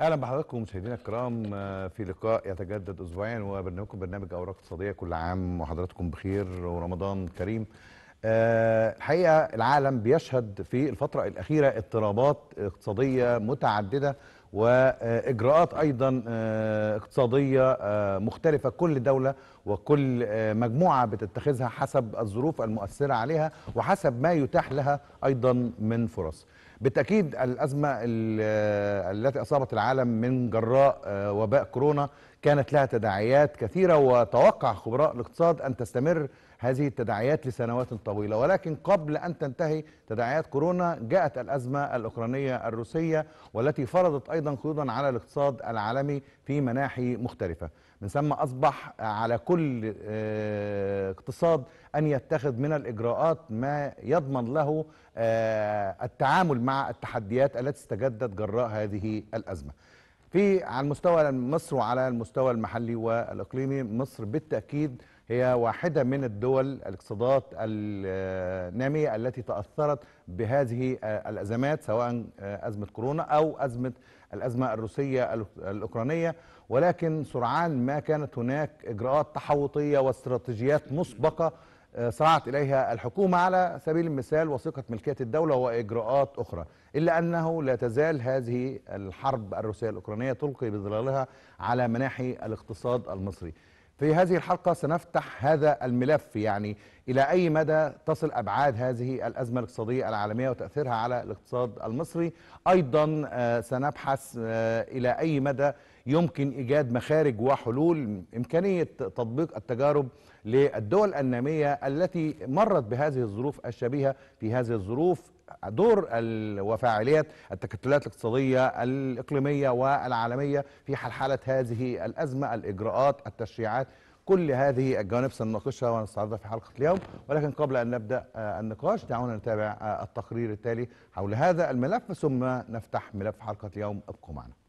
اهلا بحضراتكم مشاهدينا الكرام آه، في لقاء يتجدد اسبوعيا وبرنامجكم برنامج اوراق اقتصاديه كل عام وحضراتكم بخير ورمضان كريم. آه، الحقيقه العالم بيشهد في الفتره الاخيره اضطرابات اقتصاديه متعدده واجراءات ايضا آه، اقتصاديه مختلفه كل دوله وكل مجموعه بتتخذها حسب الظروف المؤثره عليها وحسب ما يتاح لها ايضا من فرص. بالتاكيد الازمه التي اصابت العالم من جراء آه، وباء كورونا كانت لها تداعيات كثيره وتوقع خبراء الاقتصاد ان تستمر هذه التداعيات لسنوات طويله ولكن قبل ان تنتهي تداعيات كورونا جاءت الازمه الاوكرانيه الروسيه والتي فرضت ايضا قيودا على الاقتصاد العالمي في مناحي مختلفه من ثم أصبح على كل آه، اقتصاد أن يتخذ من الإجراءات ما يضمن له آه، التعامل مع التحديات التي استجدت جراء هذه الأزمة في على المستوى مصر وعلى المستوى المحلي والإقليمي مصر بالتأكيد هي واحدة من الدول الاقتصادات النامية التي تأثرت بهذه الأزمات سواء أزمة كورونا أو أزمة الأزمة الروسية الأوكرانية ولكن سرعان ما كانت هناك إجراءات تحوطية واستراتيجيات مسبقة آه، صرعت إليها الحكومة على سبيل المثال وثيقة ملكية الدولة وإجراءات أخرى إلا أنه لا تزال هذه الحرب الروسية الأوكرانية تلقي بظلالها على مناحي الاقتصاد المصري في هذه الحلقة سنفتح هذا الملف يعني إلى أي مدى تصل أبعاد هذه الأزمة الاقتصادية العالمية وتأثيرها على الاقتصاد المصري أيضا آه، سنبحث آه، إلى أي مدى يمكن إيجاد مخارج وحلول إمكانية تطبيق التجارب للدول النامية التي مرت بهذه الظروف الشبيهة في هذه الظروف دور وفاعليات التكتلات الاقتصادية الإقليمية والعالمية في حلحلة هذه الأزمة الإجراءات التشريعات كل هذه الجوانب سنناقشها ونستعرضها في حلقة اليوم ولكن قبل أن نبدأ آه، النقاش دعونا نتابع آه، التقرير التالي حول هذا الملف ثم نفتح ملف حلقة اليوم ابقوا معنا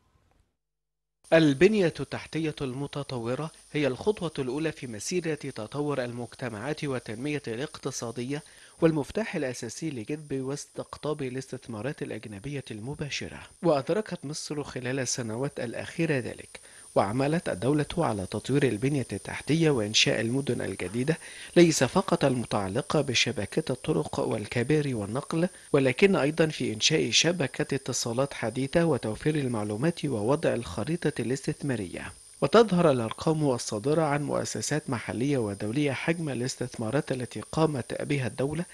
البنية التحتية المتطورة هي الخطوة الأولى في مسيرة تطور المجتمعات والتنمية الاقتصادية والمفتاح الأساسي لجذب واستقطاب الاستثمارات الأجنبية المباشرة وأدركت مصر خلال السنوات الأخيرة ذلك وعملت الدولة على تطوير البنية التحتية وإنشاء المدن الجديدة ليس فقط المتعلقة بشبكة الطرق والكباري والنقل ولكن أيضا في إنشاء شبكة اتصالات حديثة وتوفير المعلومات ووضع الخريطة الاستثمارية وتظهر الأرقام الصادرة عن مؤسسات محلية ودولية حجم الاستثمارات التي قامت بها الدولة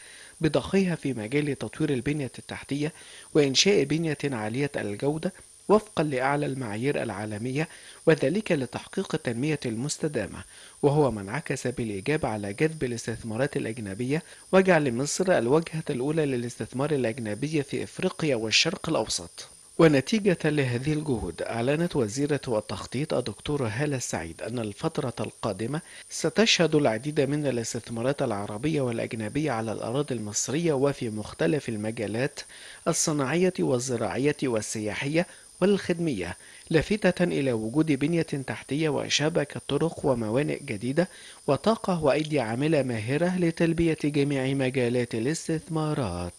بضخها في مجال تطوير البنية التحتية وإنشاء بنية عالية الجودة وفقا لأعلى المعايير العالمية وذلك لتحقيق التنمية المستدامة وهو ما انعكس بالإيجاب على جذب الاستثمارات الأجنبية وجعل مصر الوجهة الأولى للاستثمار الأجنبي في إفريقيا والشرق الأوسط ونتيجة لهذه الجهود أعلنت وزيرة التخطيط الدكتورة هالة السعيد أن الفترة القادمة ستشهد العديد من الاستثمارات العربية والأجنبية على الأراضي المصرية وفي مختلف المجالات الصناعية والزراعية والسياحية والخدمية لافتة إلى وجود بنية تحتية وشبكة طرق وموانئ جديدة وطاقة وأيدي عاملة ماهرة لتلبية جميع مجالات الاستثمارات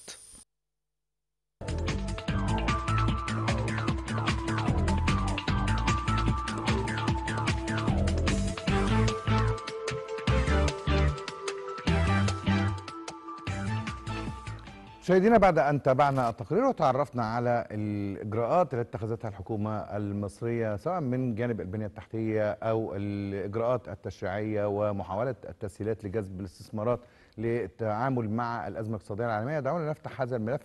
مشاهدينا بعد أن تابعنا التقرير وتعرفنا على الإجراءات التي اتخذتها الحكومة المصرية سواء من جانب البنية التحتية أو الإجراءات التشريعية ومحاولة التسهيلات لجذب الاستثمارات للتعامل مع الأزمة الاقتصادية العالمية دعونا نفتح هذا الملف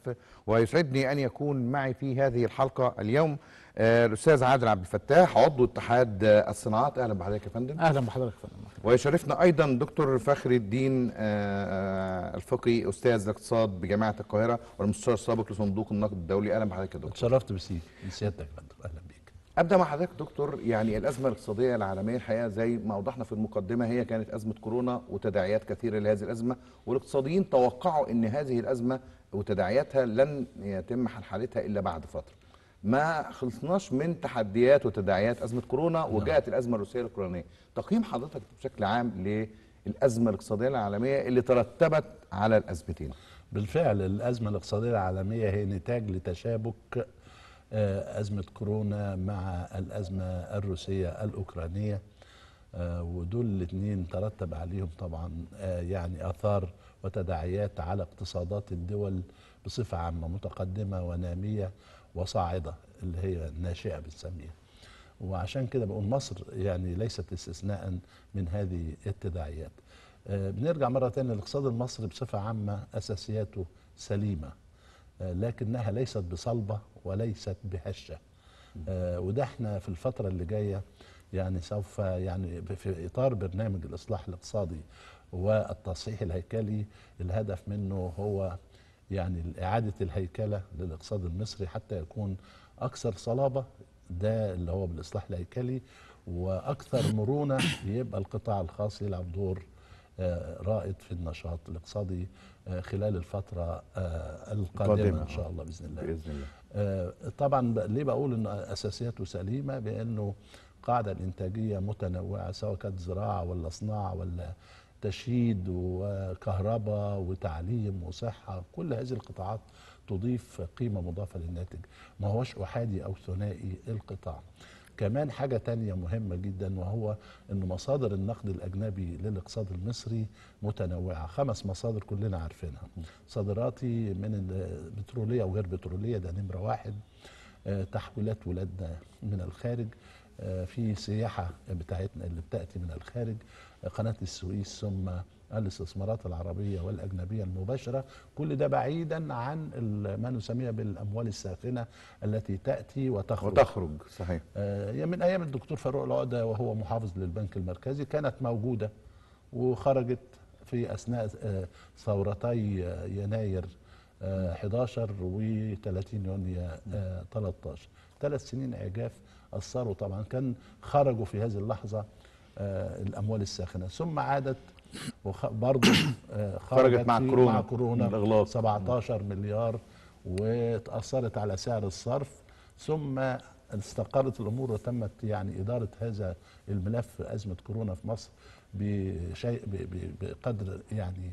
ويسعدني أن يكون معي في هذه الحلقة اليوم آه، الاستاذ عادل عبد الفتاح عضو اتحاد الصناعات اهلا بحضرتك يا فندم اهلا بحضرتك يا فندم ويشرفنا ايضا دكتور فخر الدين آه، آه، الفقي استاذ الاقتصاد بجامعه القاهره والمستشار السابق لصندوق النقد الدولي اهلا بحضرتك يا دكتور اتشرفت بسيادتك يا فندم اهلا بيك ابدا مع حضرتك دكتور يعني الازمه الاقتصاديه العالميه الحقيقه زي ما اوضحنا في المقدمه هي كانت ازمه كورونا وتداعيات كثيره لهذه الازمه والاقتصاديين توقعوا ان هذه الازمه وتداعياتها لن يتم حل حالتها الا بعد فتره ما خلصناش من تحديات وتداعيات ازمه كورونا نعم. وجاءت الازمه الروسيه الاوكرانيه تقييم حضرتك بشكل عام للازمه الاقتصاديه العالميه اللي ترتبت على الازمتين بالفعل الازمه الاقتصاديه العالميه هي نتاج لتشابك آه، ازمه كورونا مع الازمه الروسيه الاوكرانيه آه، ودول الاثنين ترتب عليهم طبعا آه، يعني اثار وتداعيات على اقتصادات الدول بصفه عامه متقدمه وناميه وصاعدة اللي هي الناشئة بنسميها وعشان كده بقول مصر يعني ليست استثناء من هذه التداعيات آه، بنرجع مرة ثانيه الاقتصاد المصري بصفة عامة أساسياته سليمة آه، لكنها ليست بصلبة وليست بهشة آه، وده احنا في الفترة اللي جاية يعني سوف يعني في إطار برنامج الإصلاح الاقتصادي والتصحيح الهيكلي الهدف منه هو يعني إعادة الهيكلة للاقتصاد المصري حتى يكون أكثر صلابة ده اللي هو بالإصلاح الهيكلي وأكثر مرونة يبقى القطاع الخاص يلعب دور آه، رائد في النشاط الاقتصادي آه، خلال الفترة آه، القادمة إن شاء الله بإذن الله, بإذن الله. طبعا ليه بقول أن أساسياته سليمة بأنه قاعدة الإنتاجية متنوعة سواء كانت زراعة ولا صناعة ولا تشييد وكهرباء وتعليم وصحة كل هذه القطاعات تضيف قيمة مضافة للناتج ما هوش أحادي أو ثنائي القطاع كمان حاجة تانية مهمة جدا وهو أن مصادر النقد الأجنبي للاقتصاد المصري متنوعة خمس مصادر كلنا عارفينها صادراتي من البترولية وغير بترولية ده نمرة واحد آه، تحويلات ولادنا من الخارج آه، في سياحة بتاعتنا اللي بتأتي من الخارج قناة السويس ثم الاستثمارات العربية والأجنبية المباشرة كل ده بعيدا عن ما نسميه بالأموال الساخنة التي تأتي وتخرج وتخرج صحيح آه، من أيام الدكتور فاروق العقدة وهو محافظ للبنك المركزي كانت موجودة وخرجت في أثناء آه، ثورتي يناير 11 و 30 يونيو 13 ثلاث سنين عجاف أثروا طبعا كان خرجوا في هذه اللحظة آه، الأموال الساخنة ثم عادت وبرضه آه، خرجت مع كورونا مع كورونا 17 مليار وتأثرت على سعر الصرف ثم استقرت الامور وتمت يعني اداره هذا الملف ازمه كورونا في مصر بشيء بقدر يعني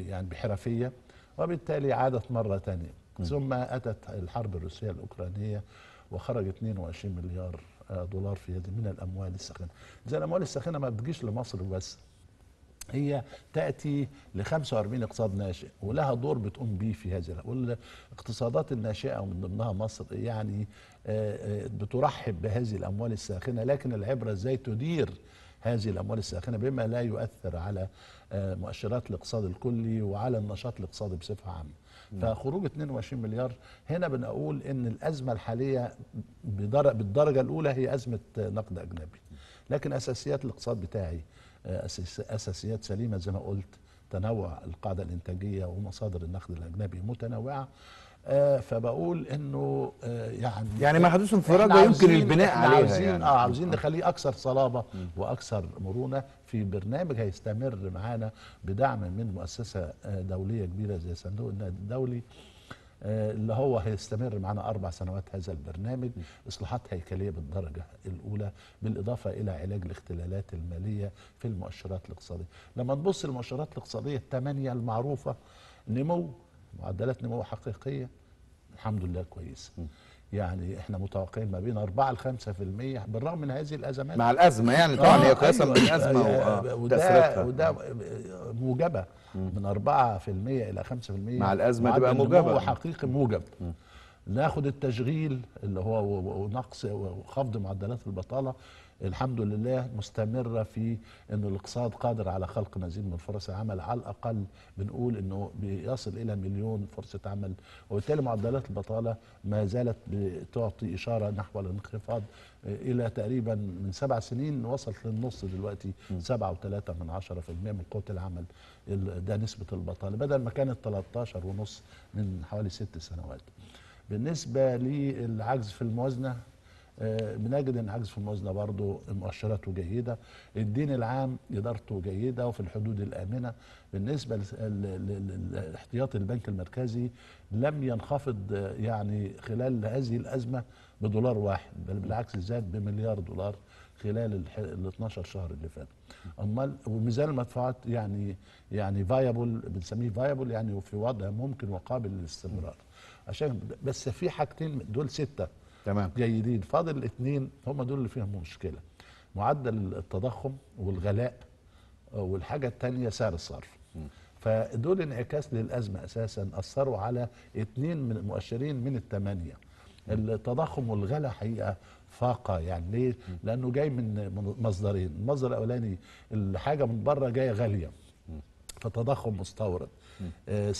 يعني بحرفيه وبالتالي عادت مره ثانيه ثم اتت الحرب الروسيه الاوكرانيه وخرج 22 مليار آه، دولار في هذه من الاموال الساخنه زي الاموال الساخنه ما بتجيش لمصر بس هي تأتي ل 45 اقتصاد ناشئ ولها دور بتقوم بيه في هذه والاقتصادات الناشئة ومن ضمنها مصر يعني آه، آه، بترحب بهذه الأموال الساخنة لكن العبرة ازاي تدير هذه الأموال الساخنة بما لا يؤثر على مؤشرات الاقتصاد الكلي وعلى النشاط الاقتصادي بصفة عامة فخروج 22 مليار هنا بنقول ان الازمه الحاليه بالدرجه الاولى هي ازمه نقد اجنبي لكن اساسيات الاقتصاد بتاعي آه، اساسيات سليمه زي ما قلت تنوع القاعده الانتاجيه ومصادر النقد الاجنبي متنوعه آه فبقول انه آه يعني يعني ما حدوث انفراج يمكن البناء عليها عاوزين يعني اه عاوزين نخليه اكثر صلابه واكثر مرونه في برنامج هيستمر معانا بدعم من مؤسسه آه، دوليه كبيره زي صندوق النقد الدولي آه، اللي هو هيستمر معانا أربع سنوات هذا البرنامج إصلاحات هيكلية بالدرجة الأولى بالإضافة إلى علاج الاختلالات المالية في المؤشرات الاقتصادية لما نبص للمؤشرات الاقتصادية الثمانية المعروفة نمو معدلات نمو حقيقيه الحمد لله كويسه يعني احنا متوقعين ما بين 4 ل 5% بالرغم من هذه الازمات مع الازمه يعني طبعا آه، هي قياسا أيوة من آه، آه، وده وده موجبه من 4% الى 5% مع الازمه تبقى موجبه حقيقي موجب ناخد التشغيل اللي هو ونقص وخفض معدلات البطاله الحمد لله مستمرة في أن الاقتصاد قادر على خلق مزيد من فرص العمل على الأقل بنقول أنه بيصل إلى مليون فرصة عمل وبالتالي معدلات البطالة ما زالت بتعطي إشارة نحو الانخفاض إلى تقريبا من سبع سنين وصلت للنص دلوقتي سبعة وثلاثة من عشرة في المية من قوة العمل ده نسبة البطالة بدل ما كانت 13 ونص من حوالي ست سنوات بالنسبة للعجز في الموازنة بنجد آه، ان حجز في الموازنه برضه مؤشراته جيده الدين العام ادارته جيده وفي الحدود الامنه بالنسبه لاحتياط البنك المركزي لم ينخفض آه، يعني خلال هذه الازمه بدولار واحد بل بالعكس زاد بمليار دولار خلال ال 12 شهر اللي فات امال وميزان المدفوعات يعني يعني فايبل بنسميه فايبل يعني في وضع ممكن وقابل للاستمرار عشان بس في حاجتين دول سته تمام جيدين فاضل الاثنين هم دول اللي فيهم مشكله معدل التضخم والغلاء آه، والحاجه الثانيه سعر الصرف فدول انعكاس للازمه اساسا اثروا على اثنين من المؤشرين من الثمانيه التضخم والغلاء حقيقه فاقه يعني ليه؟ لانه جاي من مصدرين، المصدر الاولاني الحاجه من بره جايه غاليه فتضخم مستورد آه،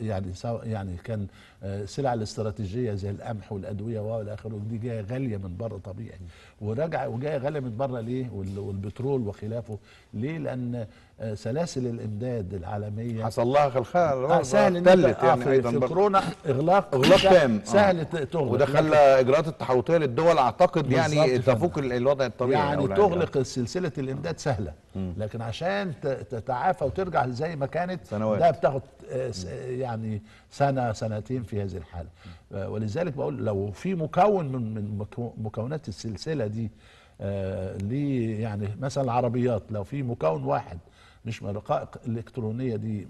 يعني يعني كان السلع آه، الاستراتيجيه زي القمح والادويه والى اخره دي جايه غاليه من بره طبيعي وراجع وجايه غاليه من بره ليه والبترول وخلافه ليه لان آه، سلاسل الامداد العالميه حصل لها خلخال سهل تلت يعني ايضا في كورونا اغلاق اغلاق تام سهل تغلق وده خلى اجراءات التحوطيه للدول اعتقد يعني تفوق الوضع الطبيعي يعني تغلق يعني. سلسله الامداد سهله لكن عشان تتعافى وترجع زي ما كانت سنوات سنوات ده بتاخد آه، يعني سنه سنتين في هذه الحاله آه، ولذلك بقول لو في مكون من من مكونات السلسله دي آه، ليه يعني مثلا العربيات لو في مكون واحد مش الرقائق الالكترونيه دي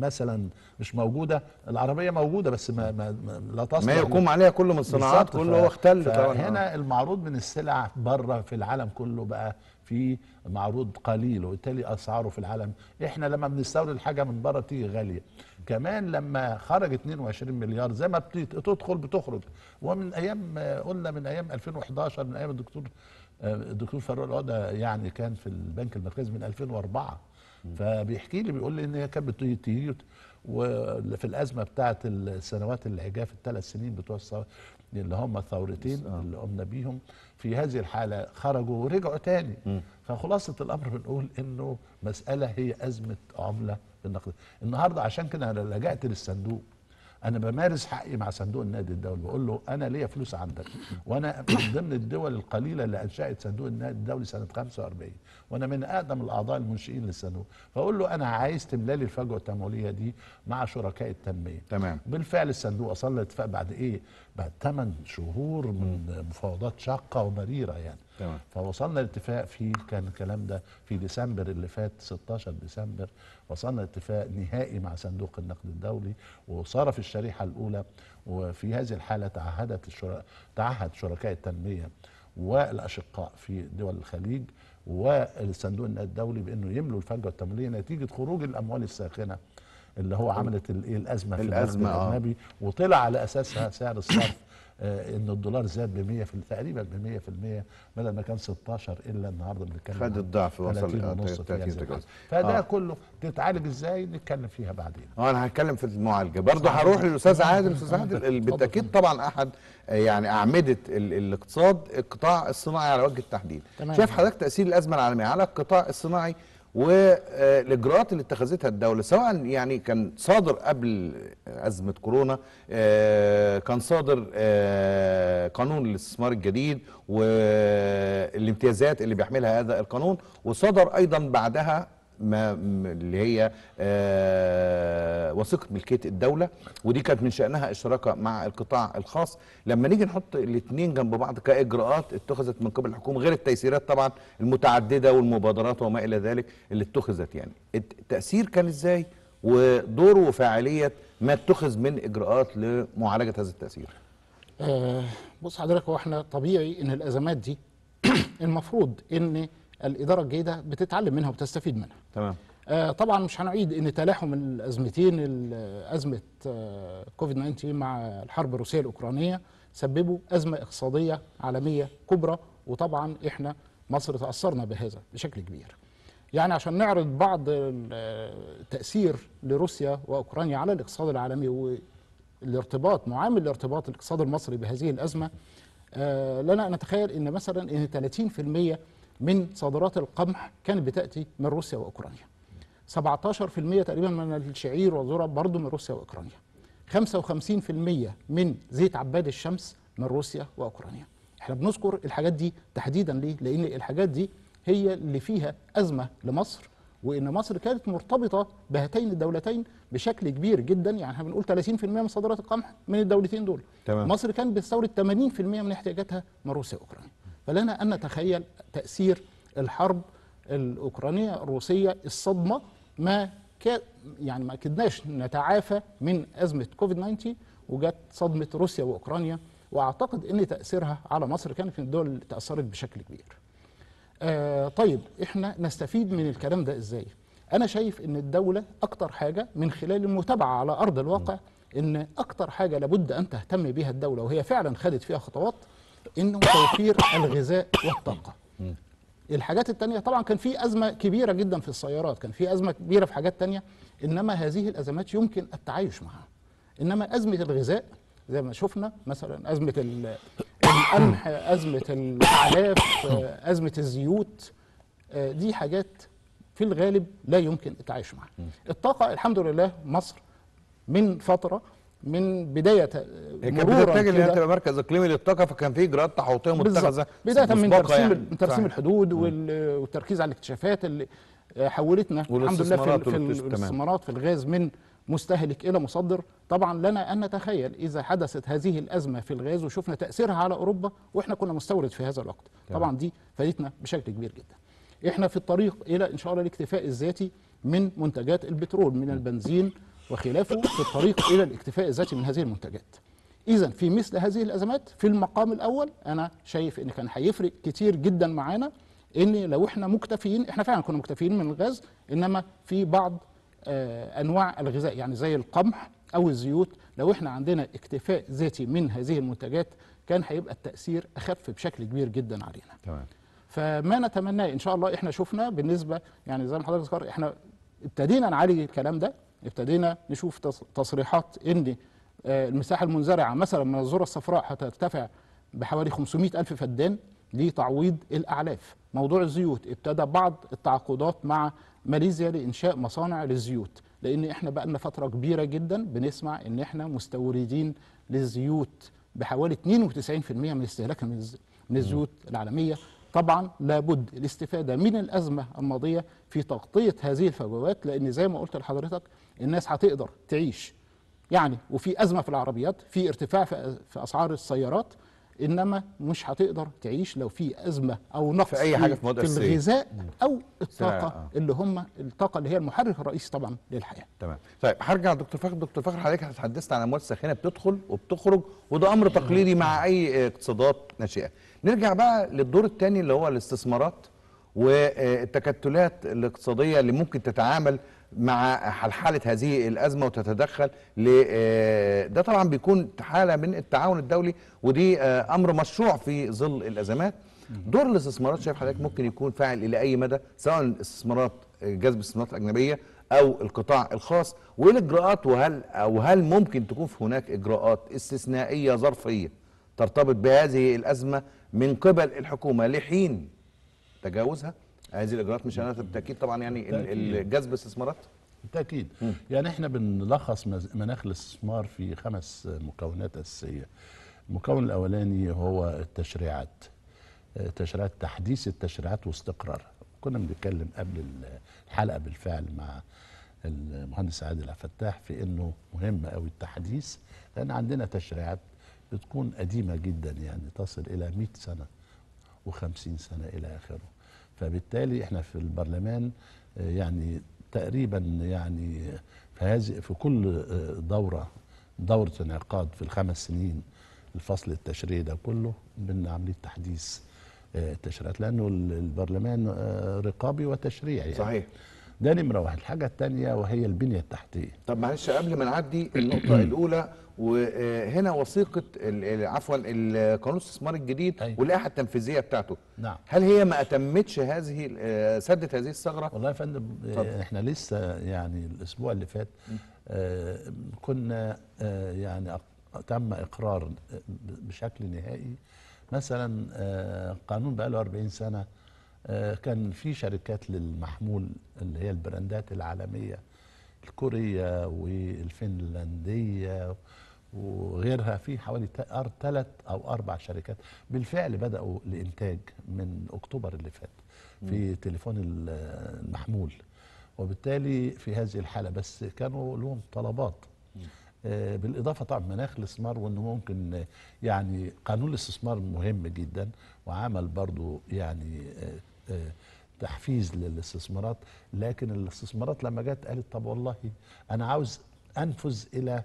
مثلا مش موجوده العربيه موجوده بس ما, ما, ما لا تصل ما يقوم عليها كل من الصناعات كله هو اختل هنا المعروض من السلع بره في العالم كله بقى في معروض قليل وبالتالي اسعاره في العالم احنا لما بنستورد حاجه من بره تيجي غاليه كمان لما خرج 22 مليار زي ما بتدخل بتخرج ومن ايام قلنا من ايام 2011 من ايام الدكتور آه، الدكتور فاروق العوده يعني كان في البنك المركزي من 2004 فبيحكي لي بيقول لي ان هي كانت بتيجي وفي الازمه بتاعه السنوات العجاف الثلاث سنين بتوع اللي هم الثورتين آه. اللي قمنا بيهم في هذه الحالة خرجوا ورجعوا تاني فخلاصة الأمر بنقول إنه مسألة هي أزمة عملة النقد النهاردة عشان كده أنا لجأت للصندوق أنا بمارس حقي مع صندوق النقد الدولي بقول له أنا ليا فلوس عندك وأنا من ضمن الدول القليلة اللي أنشأت صندوق النقد الدولي سنة 45 وانا من اقدم الاعضاء المنشئين للصندوق فاقول له انا عايز تملالي لي الفجوه التمويليه دي مع شركاء التنميه تمام بالفعل الصندوق اصل الاتفاق بعد ايه بعد 8 شهور من مفاوضات شاقه ومريره يعني تمام. فوصلنا لاتفاق في كان الكلام ده في ديسمبر اللي فات 16 ديسمبر وصلنا لاتفاق نهائي مع صندوق النقد الدولي وصرف الشريحه الاولى وفي هذه الحاله تعهدت الشركاء تعهد شركاء التنميه والاشقاء في دول الخليج والصندوق النقد الدولي بانه يملوا الفجوه التمويليه نتيجه خروج الاموال الساخنه اللي هو عملت الازمه في الازمه آه. الاجنبي وطلع على اساسها سعر الصرف آه، ان الدولار زاد ب 100 في تقريبا ب 100% بدل ما كان 16 الا النهارده بنتكلم خد الضعف وصل 30 تجاوز فده آه. كله تتعالج ازاي نتكلم فيها بعدين اه انا هتكلم في المعالجه برضه هروح للاستاذ عادل استاذ عادل بالتاكيد طبعا احد آه، يعني اعمده الاقتصاد القطاع الصناعي على وجه التحديد شايف حضرتك تاثير الازمه العالميه على القطاع الصناعي والاجراءات اللي اتخذتها الدوله سواء يعني كان صادر قبل ازمه كورونا آه، كان صادر آه، قانون الاستثمار الجديد والامتيازات اللي بيحملها هذا القانون وصدر ايضا بعدها ما اللي هي آه، وثيقه ملكيه الدوله ودي كانت من شانها الشراكه مع القطاع الخاص لما نيجي نحط الاثنين جنب بعض كاجراءات اتخذت من قبل الحكومه غير التيسيرات طبعا المتعدده والمبادرات وما الى ذلك اللي اتخذت يعني التاثير كان ازاي ودور وفاعليه ما اتخذ من اجراءات لمعالجه هذا التاثير أه بص حضرتك هو احنا طبيعي ان الازمات دي المفروض ان الاداره الجيده بتتعلم منها وبتستفيد منها تمام آه طبعا مش هنعيد ان تلاحم الازمتين ازمه آه، كوفيد 19 مع الحرب الروسيه الاوكرانيه سببوا ازمه اقتصاديه عالميه كبرى وطبعا احنا مصر تاثرنا بهذا بشكل كبير يعني عشان نعرض بعض التاثير آه، لروسيا واوكرانيا على الاقتصاد العالمي والارتباط معامل الارتباط الاقتصاد المصري بهذه الازمه آه لنا نتخيل ان مثلا ان 30% من صادرات القمح كانت بتأتي من روسيا وأوكرانيا 17% تقريبا من الشعير والذرة برضه من روسيا وأوكرانيا 55% من زيت عباد الشمس من روسيا وأوكرانيا احنا بنذكر الحاجات دي تحديدا ليه؟ لأن الحاجات دي هي اللي فيها أزمة لمصر وان مصر كانت مرتبطه بهاتين الدولتين بشكل كبير جدا يعني احنا بنقول 30% من صادرات القمح من الدولتين دول تمام. مصر كانت بتستورد 80% من احتياجاتها من روسيا واوكرانيا فلنا أن نتخيل تأثير الحرب الأوكرانية الروسية الصدمة ما يعني ما كدناش نتعافى من أزمة كوفيد 19 وجت صدمة روسيا وأوكرانيا وأعتقد أن تأثيرها على مصر كانت من الدول اللي تأثرت بشكل كبير آه طيب إحنا نستفيد من الكلام ده إزاي أنا شايف أن الدولة أكتر حاجة من خلال المتابعة على أرض الواقع أن أكتر حاجة لابد أن تهتم بها الدولة وهي فعلا خدت فيها خطوات انه توفير الغذاء والطاقه الحاجات التانية طبعا كان في أزمة كبيرة جدا في السيارات كان في أزمة كبيرة في حاجات تانية إنما هذه الأزمات يمكن التعايش معها إنما أزمة الغذاء زي ما شفنا مثلا أزمة القمح أزمة الأعلاف أزمة الزيوت آه، دي حاجات في الغالب لا يمكن التعايش معها الطاقة الحمد لله مصر من فترة من بدايه مرورا كانت بتتجه انها تبقى مركز اقليمي للطاقه فكان في اجراءات تحوطيه متخذه بدايه من ترسيم يعني. ترسيم الحدود والتركيز على الاكتشافات اللي حولتنا الحمد لله في, في الاستثمارات في الغاز من مستهلك الى مصدر طبعا لنا ان نتخيل اذا حدثت هذه الازمه في الغاز وشفنا تاثيرها على اوروبا واحنا كنا مستورد في هذا الوقت طبعا دي فادتنا بشكل كبير جدا احنا في الطريق الى ان شاء الله الاكتفاء الذاتي من منتجات البترول من البنزين وخلافه في الطريق إلى الاكتفاء الذاتي من هذه المنتجات إذا في مثل هذه الأزمات في المقام الأول أنا شايف إن كان هيفرق كتير جدا معانا إن لو إحنا مكتفيين إحنا فعلا كنا مكتفيين من الغاز إنما في بعض آه أنواع الغذاء يعني زي القمح أو الزيوت لو إحنا عندنا اكتفاء ذاتي من هذه المنتجات كان هيبقى التأثير أخف بشكل كبير جدا علينا تمام فما نتمناه إن شاء الله إحنا شفنا بالنسبة يعني زي ما حضرتك ذكر إحنا ابتدينا نعالج الكلام ده ابتدينا نشوف تصريحات ان آه، المساحه المنزرعه مثلا من الذره الصفراء هترتفع بحوالي 500 الف فدان لتعويض الاعلاف موضوع الزيوت ابتدى بعض التعاقدات مع ماليزيا لانشاء مصانع للزيوت لان احنا بقى لنا فتره كبيره جدا بنسمع ان احنا مستوردين للزيوت بحوالي 92% من استهلاك من الزيوت العالميه طبعا لابد الاستفاده من الازمه الماضيه في تغطيه هذه الفجوات لان زي ما قلت لحضرتك الناس هتقدر تعيش يعني وفي أزمة في العربيات في ارتفاع في أسعار السيارات انما مش هتقدر تعيش لو في ازمه او نقص في اي حاجه في, في الغذاء او الطاقه آه. اللي هم الطاقه اللي هي المحرك الرئيسي طبعا للحياه تمام طيب هرجع دكتور فخر دكتور فخر حضرتك اتحدثت عن اموال ساخنه بتدخل وبتخرج وده امر تقليدي مع اي اقتصادات ناشئه نرجع بقى للدور الثاني اللي هو الاستثمارات والتكتلات الاقتصاديه اللي ممكن تتعامل مع حالة هذه الأزمة وتتدخل ل آه، ده طبعا بيكون حالة من التعاون الدولي ودي آه، أمر مشروع في ظل الأزمات دور الاستثمارات شايف حضرتك ممكن يكون فاعل إلى أي مدى سواء استثمارات آه، جذب استثمارات أجنبية أو القطاع الخاص والإجراءات وهل أو هل ممكن تكون في هناك إجراءات استثنائية ظرفية ترتبط بهذه الأزمة من قبل الحكومة لحين تجاوزها هذه الاجراءات مش بالتاكيد طبعا يعني جذب استثمارات بالتاكيد يعني احنا بنلخص مناخ الاستثمار في خمس مكونات اساسيه المكون الاولاني هو التشريعات آه، تشريعات تحديث التشريعات واستقرارها كنا بنتكلم قبل الحلقه بالفعل مع المهندس عادل فتاح في انه مهم قوي التحديث لان عندنا تشريعات بتكون قديمه جدا يعني تصل الى 100 سنه و50 سنه الى اخره فبالتالي احنا في البرلمان آه، يعني تقريبا يعني في هذه في كل آه، دوره دوره انعقاد في الخمس سنين الفصل التشريعي ده كله بنعمل عمليه تحديث آه، التشريعات لانه البرلمان رقابي وتشريعي يعني. صحيح ده نمره واحد الحاجه الثانيه وهي البنيه التحتيه طب معلش قبل ما نعدي النقطه أيوة. الاولى وهنا وثيقه عفوا القانون الاستثمار الجديد أيوة. واللائحه التنفيذيه بتاعته نعم هل هي ما اتمتش هذه آه، سدت هذه الثغره والله يا فندم آه، احنا لسه يعني الاسبوع اللي فات آه، كنا يعني تم اقرار بشكل نهائي مثلا قانون بقى له 40 سنه آه، كان في شركات للمحمول اللي هي البراندات العالميه الكوريه والفنلنديه وغيرها في حوالي ثلاث او اربع شركات بالفعل بداوا الانتاج من اكتوبر اللي فات في تليفون المحمول وبالتالي في هذه الحاله بس كانوا لهم طلبات آه، بالاضافه طبعا مناخ الاستثمار وانه ممكن يعني قانون الاستثمار مهم جدا وعمل برضو يعني آه، آه، تحفيز للاستثمارات لكن الاستثمارات لما جت قالت طب والله انا عاوز انفذ الى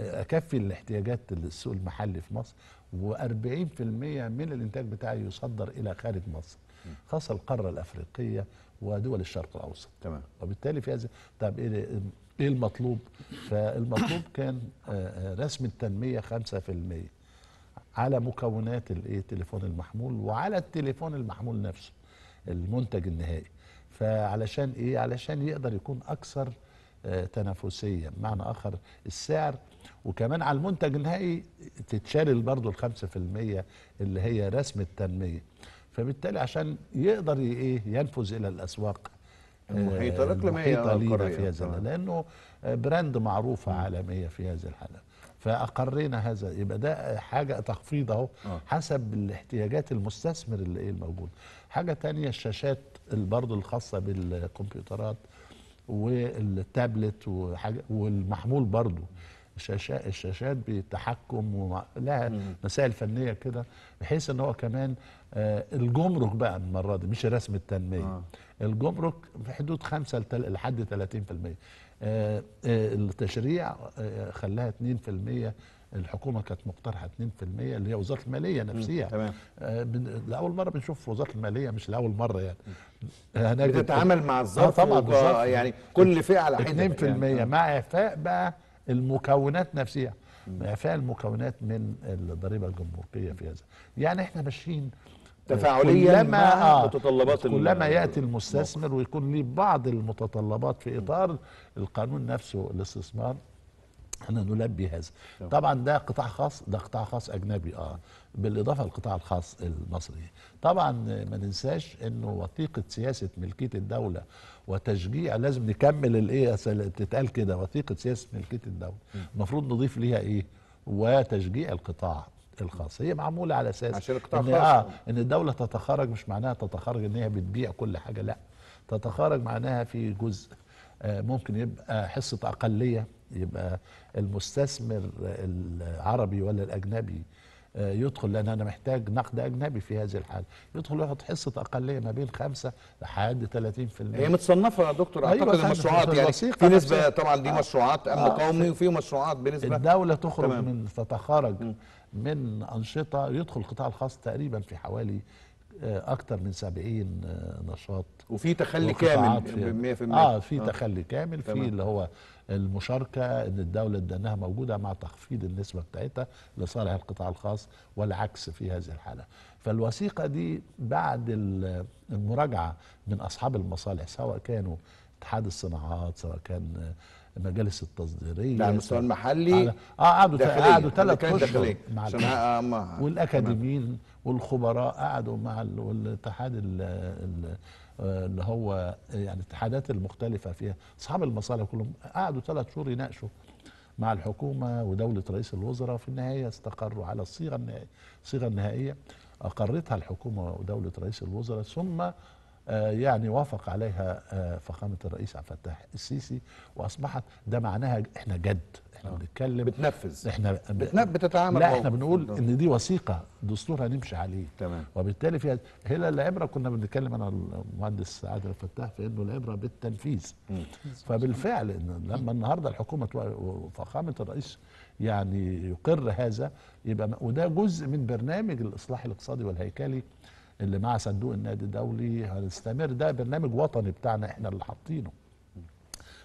اكفي الاحتياجات للسوق المحلي في مصر و40% من الانتاج بتاعي يصدر الى خارج مصر خاصه القاره الافريقيه ودول الشرق الاوسط تمام وبالتالي في هذا طب ايه ايه المطلوب فالمطلوب كان آه، آه، رسم التنميه 5% على مكونات الايه التليفون المحمول وعلى التليفون المحمول نفسه المنتج النهائي فعلشان ايه علشان يقدر يكون اكثر آه، تنافسية بمعنى آخر السعر وكمان على المنتج النهائي تتشال برضه الخمسة في المية اللي هي رسم التنمية فبالتالي عشان يقدر ايه ينفذ إلى الأسواق آه، المحيطة الإقليمية المحيطة لينا في هذا آه. لأنه براند معروفة عالمية في هذه الحالة فاقرينا هذا يبقى ده حاجه تخفيض اهو آه. حسب الاحتياجات المستثمر اللي ايه الموجود حاجه تانية الشاشات برضه الخاصه بالكمبيوترات والتابلت وحاجه والمحمول برضه الشاشات الشاشات بالتحكم ولها مسائل فنيه كده بحيث ان هو كمان آه، الجمرك بقى المره دي مش رسم التنميه آه. الجمرك في حدود 5 لحد 30% آه، آه، التشريع آه، خلاها 2% الحكومه كانت مقترحه 2% اللي هي وزاره الماليه نفسها تمام لاول مره بنشوف وزاره الماليه مش لاول مره يعني هناك بتتعامل مع الظرف آه طبعا يعني كل فئه على حده 2% يعني. مع اعفاء بقى المكونات نفسها اعفاء المكونات من الضريبه الجمركيه في هذا يعني احنا ماشيين تفاعليا مع آه، متطلبات كلما ياتي المستثمر ويكون ليه بعض المتطلبات في اطار القانون نفسه الاستثمار احنا نلبي هذا طبعا ده قطاع خاص ده قطاع خاص اجنبي اه بالاضافه للقطاع الخاص المصري طبعا ما ننساش انه وثيقه سياسه ملكيه الدوله وتشجيع لازم نكمل الايه تتقال كده وثيقه سياسه ملكيه الدوله المفروض نضيف ليها ايه وتشجيع القطاع الخاصه هي معموله على اساس عشان القطاع إن, آه ان الدوله تتخارج مش معناها تتخارج ان هي بتبيع كل حاجه لا تتخارج معناها في جزء آه، ممكن يبقى حصه اقليه يبقى المستثمر العربي ولا الاجنبي آه، يدخل لان انا محتاج نقد اجنبي في هذه الحاله يدخل ياخد حصه اقليه ما بين 5 لحد 30% هي متصنفه يا دكتور أيوة اعتقد أيوة المشروعات يعني في نسبه طبعا دي آه. مشروعات امن آه قومي وفي مشروعات بنسبه الدوله تخرج تمام. من تتخارج م. من أنشطة يدخل القطاع الخاص تقريبا في حوالي آه، أكثر من 70 آه، نشاط وفي تخلي كامل 100% يعني. اه في آه. تخلي كامل في اللي هو المشاركه ان الدوله إدناها موجوده مع تخفيض النسبه بتاعتها لصالح القطاع الخاص والعكس في هذه الحاله فالوثيقه دي بعد المراجعه من اصحاب المصالح سواء كانوا اتحاد الصناعات سواء كان المجالس التصديريه نعم، على المستوى المحلي اه قعدوا قعدوا ثلاث اشهر مع عشان آه، والاكاديميين والخبراء قعدوا مع الاتحاد اللي هو يعني الاتحادات المختلفه فيها اصحاب المصالح كلهم قعدوا ثلاث شهور يناقشوا مع الحكومه ودوله رئيس الوزراء في النهايه استقروا على الصيغه النهائيه الصيغه النهائيه اقرتها الحكومه ودوله رئيس الوزراء ثم آه، يعني وافق عليها آه، فخامه الرئيس عبد الفتاح السيسي واصبحت ده معناها احنا جد احنا آه. بنتكلم بتنفذ احنا بتنفذ بتتعامل لا احنا بنقول ده. ان دي وثيقه دستور هنمشي عليه تمام وبالتالي فيها هنا العبره كنا بنتكلم انا المهندس عادل الفتاح في انه العبره بالتنفيذ فبالفعل إن لما النهارده الحكومه وفخامه الرئيس يعني يقر هذا يبقى وده جزء من برنامج الاصلاح الاقتصادي والهيكلي اللي مع صندوق النادي الدولي هنستمر ده برنامج وطني بتاعنا احنا اللي حاطينه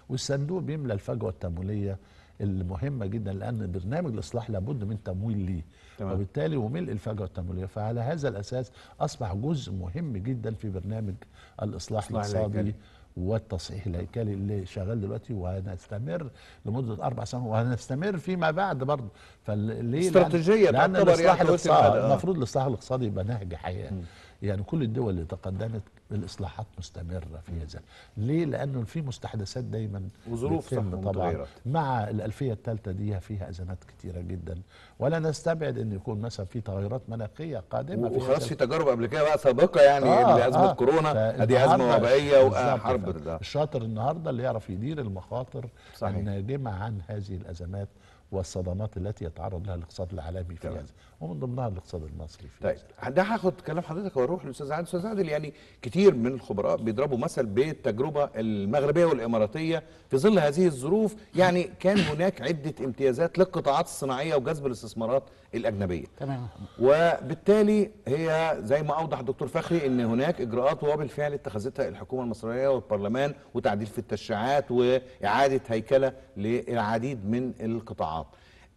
والصندوق بيملى الفجوه التمويليه المهمه جدا لان برنامج الاصلاح لابد من تمويل ليه تمام. وبالتالي وملء الفجوه التمويليه فعلى هذا الاساس اصبح جزء مهم جدا في برنامج الاصلاح الاقتصادي والتصحيح الهيكلي اللي شغال دلوقتي وهنستمر لمده اربع سنوات وهنستمر فيما بعد برضه فليه استراتيجيه لان, لأن الاصلاح الاقتصادي آه. المفروض الاصلاح الاقتصادي يبقى نهج حياه م. يعني كل الدول اللي تقدمت الاصلاحات مستمره في هذا ليه لانه في مستحدثات دايما وظروف طبعا مع الالفيه الثالثه دي فيها ازمات كثيره جدا ولا نستبعد ان يكون مثلا في تغيرات مناخيه قادمه وخلاص في تجارب قبل كده بقى سابقه يعني آه ازمه آه كورونا ادي آه، ازمه وبائيه وحرب الشاطر النهارده اللي يعرف يدير المخاطر الناجمه عن هذه الازمات والصدمات التي يتعرض لها الاقتصاد العالمي في هذا ومن ضمنها الاقتصاد المصري في طيب ده هاخد كلام حضرتك واروح للاستاذ عادل الاستاذ عادل يعني كتير من الخبراء بيضربوا مثل بالتجربه المغربيه والاماراتيه في ظل هذه الظروف يعني كان هناك عده امتيازات للقطاعات الصناعيه وجذب الاستثمارات الاجنبيه تمام وبالتالي هي زي ما اوضح الدكتور فخري ان هناك اجراءات وبالفعل اتخذتها الحكومه المصريه والبرلمان وتعديل في التشريعات واعاده هيكله للعديد من القطاعات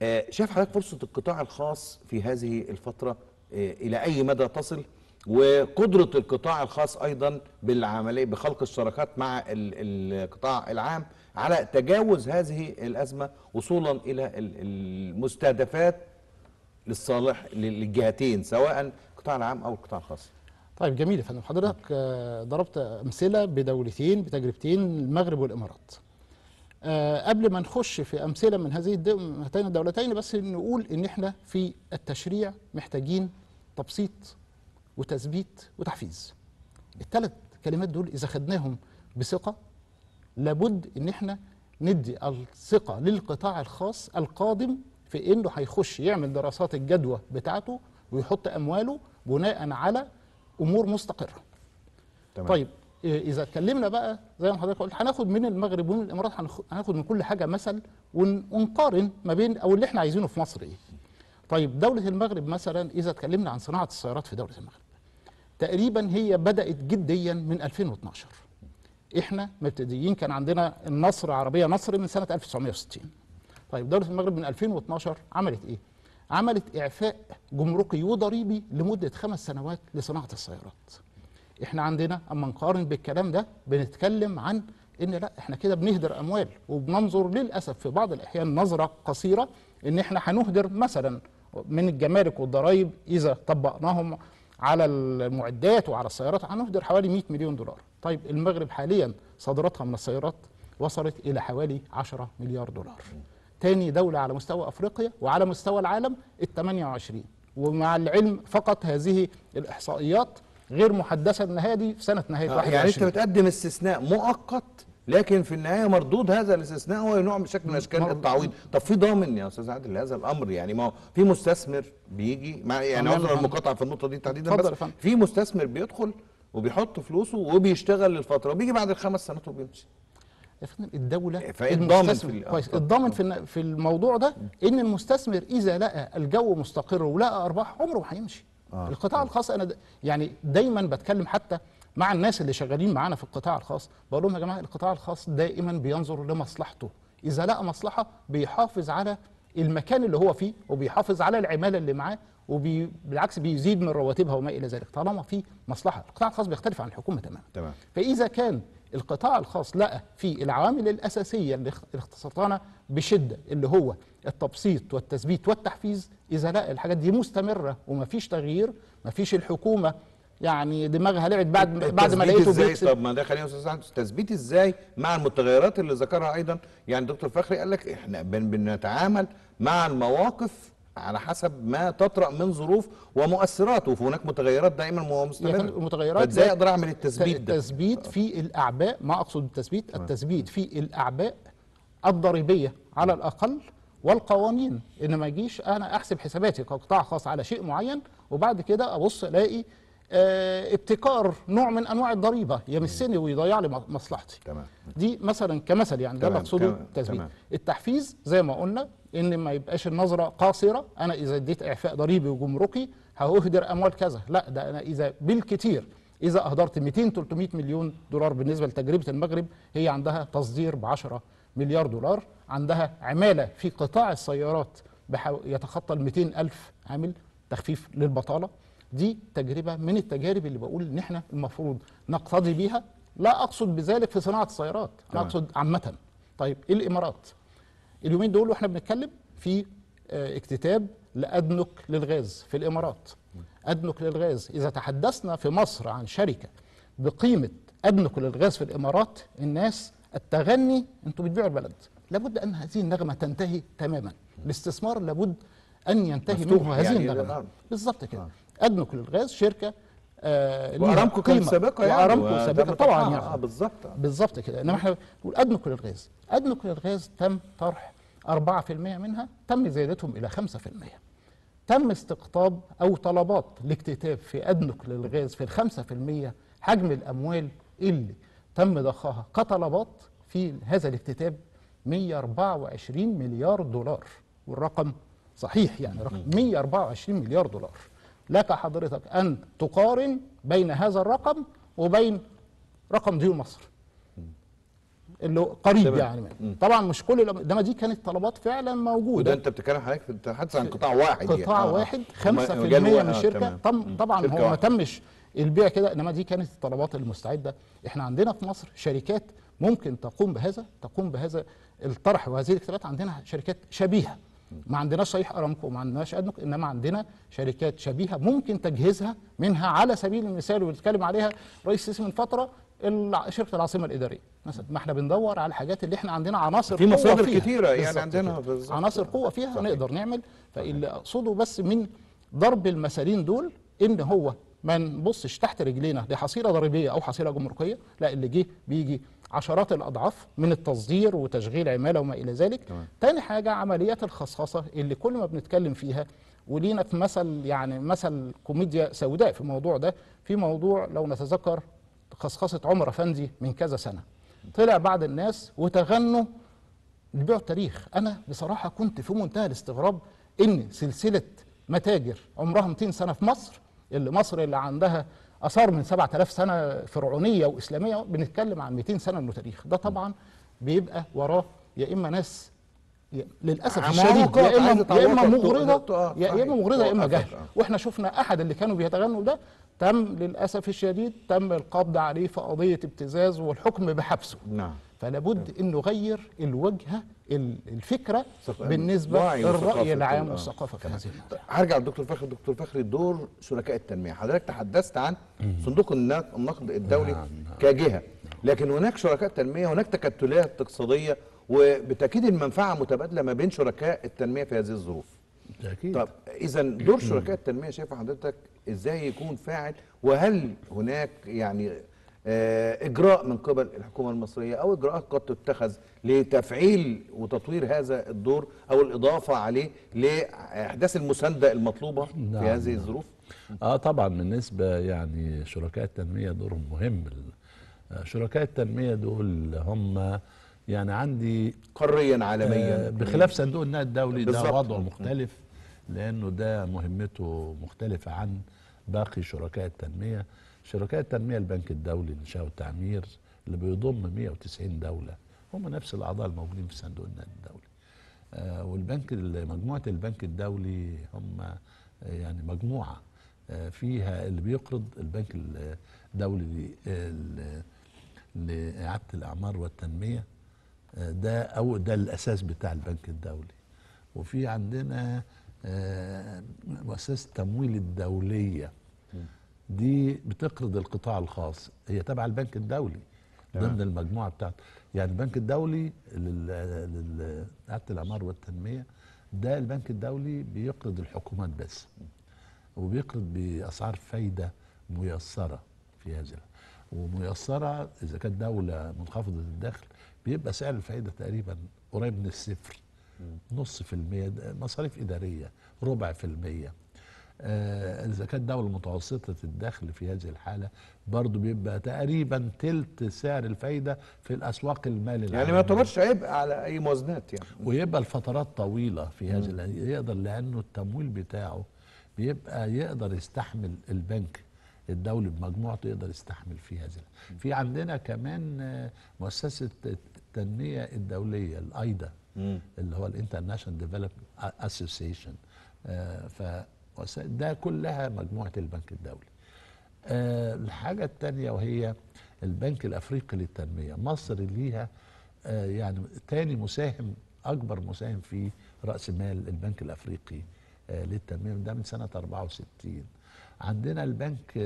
آه، شايف حضرتك فرصه القطاع الخاص في هذه الفتره آه، الى اي مدى تصل وقدره القطاع الخاص ايضا بالعمليه بخلق الشراكات مع القطاع العام على تجاوز هذه الازمه وصولا الى المستهدفات للصالح للجهتين سواء القطاع العام او القطاع الخاص طيب جميل يا فندم حضرتك آه، ضربت امثله بدولتين بتجربتين المغرب والامارات آه، قبل ما نخش في امثله من هذه هاتين الدولتين بس نقول ان احنا في التشريع محتاجين تبسيط وتثبيت وتحفيز الثلاث كلمات دول اذا خدناهم بثقه لابد ان احنا ندي الثقه للقطاع الخاص القادم في انه هيخش يعمل دراسات الجدوى بتاعته ويحط امواله بناء على امور مستقره تمام. طيب إيه، اذا اتكلمنا بقى زي ما حضرتك قلت هناخد من المغرب ومن الامارات هناخد من كل حاجه مثل ونقارن ما بين او اللي احنا عايزينه في مصر ايه طيب دوله المغرب مثلا اذا اتكلمنا عن صناعه السيارات في دوله المغرب تقريبا هي بدات جديا من 2012 احنا مبتدئين كان عندنا النصر عربيه نصر من سنه 1960 طيب دوله المغرب من 2012 عملت ايه عملت اعفاء جمركي وضريبي لمده خمس سنوات لصناعه السيارات احنا عندنا اما نقارن بالكلام ده بنتكلم عن ان لا احنا كده بنهدر اموال وبننظر للاسف في بعض الاحيان نظره قصيره ان احنا هنهدر مثلا من الجمارك والضرائب اذا طبقناهم على المعدات وعلى السيارات هنهدر حوالي 100 مليون دولار طيب المغرب حاليا صادراتها من السيارات وصلت الى حوالي 10 مليار دولار تاني دولة على مستوى أفريقيا وعلى مستوى العالم ال 28 ومع العلم فقط هذه الإحصائيات غير محدثه النهايه دي في سنه نهايه 21 آه، يعني انت بتقدم استثناء مؤقت لكن في النهايه مردود هذا الاستثناء هو نوع من شكل من اشكال التعويض طب في ضامن يا استاذ عادل لهذا الامر يعني ما في مستثمر بيجي مع يعني آه، عذر نعم. المقاطعه في النقطه دي تحديدا بس في مستثمر بيدخل وبيحط فلوسه وبيشتغل للفتره وبيجي بعد الخمس سنوات وبيمشي يا الدوله إيه، آه، الضامن في كويس الضامن في في الموضوع ده ان المستثمر اذا لقى الجو مستقر ولقى ارباح عمره ما هيمشي آه. القطاع الخاص انا يعني دايما بتكلم حتى مع الناس اللي شغالين معانا في القطاع الخاص بقول لهم يا جماعه القطاع الخاص دائما بينظر لمصلحته اذا لقى مصلحه بيحافظ على المكان اللي هو فيه وبيحافظ على العماله اللي معاه وبالعكس بيزيد من رواتبها وما الى ذلك طالما في مصلحه القطاع الخاص بيختلف عن الحكومه تماما تمام فاذا كان القطاع الخاص لقى في العوامل الأساسية اللي اختصرتنا بشدة اللي هو التبسيط والتثبيت والتحفيز إذا لقى الحاجات دي مستمرة ومفيش تغيير مفيش الحكومة يعني دماغها لعبت بعد بعد ما لقيته ازاي طب ما ده خلينا استاذ تثبيت ازاي مع المتغيرات اللي ذكرها ايضا يعني دكتور فخري قال لك احنا بنتعامل مع المواقف على حسب ما تطرأ من ظروف ومؤثراته فهناك متغيرات دائما ومستمرة المتغيرات ازاي اقدر اعمل التثبيت ده التثبيت في الاعباء ما اقصد بالتثبيت التثبيت في الاعباء الضريبيه على الاقل والقوانين ان ما اجيش انا احسب حساباتي كقطاع خاص على شيء معين وبعد كده ابص الاقي اه ابتكار نوع من انواع الضريبه يمسني ويضيع لي مصلحتي تمام دي مثلا كمثل يعني ده مقصود التثبيت التحفيز زي ما قلنا ان ما يبقاش النظره قاصره انا اذا اديت اعفاء ضريبي وجمركي هاهدر اموال كذا لا ده انا اذا بالكثير اذا اهدرت 200 300 مليون دولار بالنسبه لتجربه المغرب هي عندها تصدير ب 10 مليار دولار عندها عماله في قطاع السيارات يتخطى ال 200 الف عامل تخفيف للبطاله دي تجربه من التجارب اللي بقول ان احنا المفروض نقتضي بيها لا اقصد بذلك في صناعه السيارات انا اقصد عامه طيب إيه الامارات اليومين دول واحنا بنتكلم في آه، اكتتاب لأدنك للغاز في الإمارات أدنك للغاز إذا تحدثنا في مصر عن شركة بقيمة أدنك للغاز في الإمارات الناس التغني أنتوا بتبيعوا البلد لابد أن هذه النغمة تنتهي تماما الاستثمار لابد أن ينتهي منه هذه يعني النغمة بالظبط كده آه. أدنك للغاز شركة آه وارامكو كانت سابقه يعني وارامكو سابقه طبعا يعني آه بالظبط بالظبط كده انما احنا بنقول ادنوكل الغاز ادنوكل الغاز تم طرح 4% منها تم زيادتهم الى 5% تم استقطاب او طلبات لاكتتاب في ادنوكل الغاز في ال 5% حجم الاموال اللي تم ضخها كطلبات في هذا الاكتتاب 124 مليار دولار والرقم صحيح يعني رقم 124 مليار دولار لك حضرتك أن تقارن بين هذا الرقم وبين رقم ديون مصر اللي قريب طبعا. يعني طبعا مش كل انما دي كانت طلبات فعلا موجوده وده انت بتتكلم حضرتك في الحديث عن قطاع واحد يعني. قطاع يعني. واحد 5% من آه، الشركه آه. طبعا هو ما تمش البيع كده انما دي كانت الطلبات المستعده احنا عندنا في مصر شركات ممكن تقوم بهذا تقوم بهذا الطرح وهذه الكتابات عندنا شركات شبيهه ما عندناش صحيح ارامكو وما عندناش ادنوك انما عندنا شركات شبيهه ممكن تجهيزها منها على سبيل المثال وبيتكلم عليها رئيس السيسي من فتره شركه العاصمه الاداريه مثلا ما احنا بندور على الحاجات اللي احنا عندنا عناصر في مصادر كتيره يعني عندنا بالزبط. عناصر قوه فيها صحيح. نقدر نعمل فاللي اقصده بس من ضرب المثالين دول ان هو ما نبصش تحت رجلينا لحصيله ضريبيه او حصيله جمركيه لا اللي جه بيجي عشرات الأضعاف من التصدير وتشغيل عمالة وما إلى ذلك تمام. تاني حاجة عمليات الخصخصة اللي كل ما بنتكلم فيها ولينا في مثل يعني مثل كوميديا سوداء في الموضوع ده في موضوع لو نتذكر خصخصة عمر أفندي من كذا سنة طلع بعض الناس وتغنوا لبيع التاريخ أنا بصراحة كنت في منتهى الاستغراب إن سلسلة متاجر عمرها 200 سنة في مصر اللي مصر اللي عندها اثار من 7000 سنه فرعونيه واسلاميه بنتكلم عن 200 سنه من التاريخ ده طبعا بيبقى وراه يا اما ناس للاسف الشديد يا اما يا اما مغرضه يا اما مغرضه يا اما جهل واحنا شفنا احد اللي كانوا بيتغنوا ده تم للاسف الشديد تم القبض عليه في قضيه ابتزاز والحكم بحبسه نعم فلا بد نعم. ان نغير الوجهه الفكره بالنسبه للراي العام والثقافه في هذه هرجع للدكتور فخري دكتور فخري دور شركاء التنميه حضرتك تحدثت عن صندوق النقد الدولي نعم، نعم. كجهه لكن هناك شركاء تنميه هناك تكتلات اقتصاديه وبتاكيد المنفعه متبادله ما بين شركاء التنميه في هذه الظروف تأكيد طب اذا دور شركاء التنميه شايفه حضرتك ازاي يكون فاعل وهل هناك يعني آه، اجراء من قبل الحكومه المصريه او اجراءات قد تتخذ لتفعيل وتطوير هذا الدور او الاضافه عليه لاحداث المسانده المطلوبه نعم في هذه نعم. الظروف؟ اه طبعا بالنسبه يعني شركاء التنميه دورهم مهم آه، شركاء التنميه دول هم يعني عندي قاريا عالميا آه، بخلاف صندوق النقد الدولي ده وضعه مختلف لانه ده مهمته مختلفه عن باقي شركاء التنميه شركاء تنمية البنك الدولي للإنشاء والتعمير اللي بيضم 190 دولة هم نفس الأعضاء الموجودين في صندوق النقد الدولي آه، والبنك مجموعة البنك الدولي هم آه، يعني مجموعة آه، فيها اللي بيقرض البنك الدولي لإعادة الأعمار والتنمية ده أو ده الأساس بتاع البنك الدولي وفي عندنا مؤسسة التمويل الدولية دي بتقرض القطاع الخاص هي تابعه البنك الدولي ضمن المجموعه بتاعته يعني البنك الدولي لإعادة الأعمار والتنمية ده البنك الدولي بيقرض الحكومات بس وبيقرض بأسعار فايدة ميسرة في هذه وميسرة إذا كانت دولة منخفضة الدخل بيبقى سعر الفايدة تقريبا قريب من الصفر نص في المية مصاريف إدارية ربع في المية آه، الزكاة الدولة متوسطة الدخل في هذه الحالة برضو بيبقى تقريبا تلت سعر الفايدة في الأسواق المال العالمية يعني ما يعتبرش عبء على أي موازنات يعني ويبقى الفترات طويلة في هذا يقدر لأنه التمويل بتاعه بيبقى يقدر يستحمل البنك الدولي بمجموعته يقدر يستحمل في هذا في عندنا كمان آه، مؤسسة التنمية الدولية الأيدا اللي هو الانترناشونال ديفلوبمنت اسوسيشن ده كلها مجموعه البنك الدولي. آه، الحاجه الثانيه وهي البنك الافريقي للتنميه، مصر ليها آه، يعني ثاني مساهم اكبر مساهم في راس مال البنك الافريقي آه، للتنميه ده من سنه 64. عندنا البنك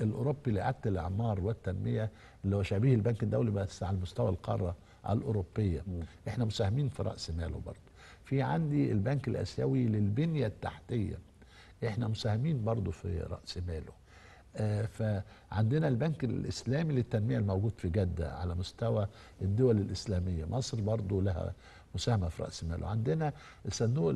الاوروبي لاعاده الاعمار والتنميه اللي هو شبيه البنك الدولي بس على مستوى القاره الاوروبيه م. احنا مساهمين في راس ماله برضه في عندي البنك الاسيوي للبنيه التحتيه احنا مساهمين برضو في راس ماله آه، فعندنا البنك الاسلامي للتنميه الموجود في جده على مستوى الدول الاسلاميه مصر برضو لها مساهمه في راس ماله عندنا صندوق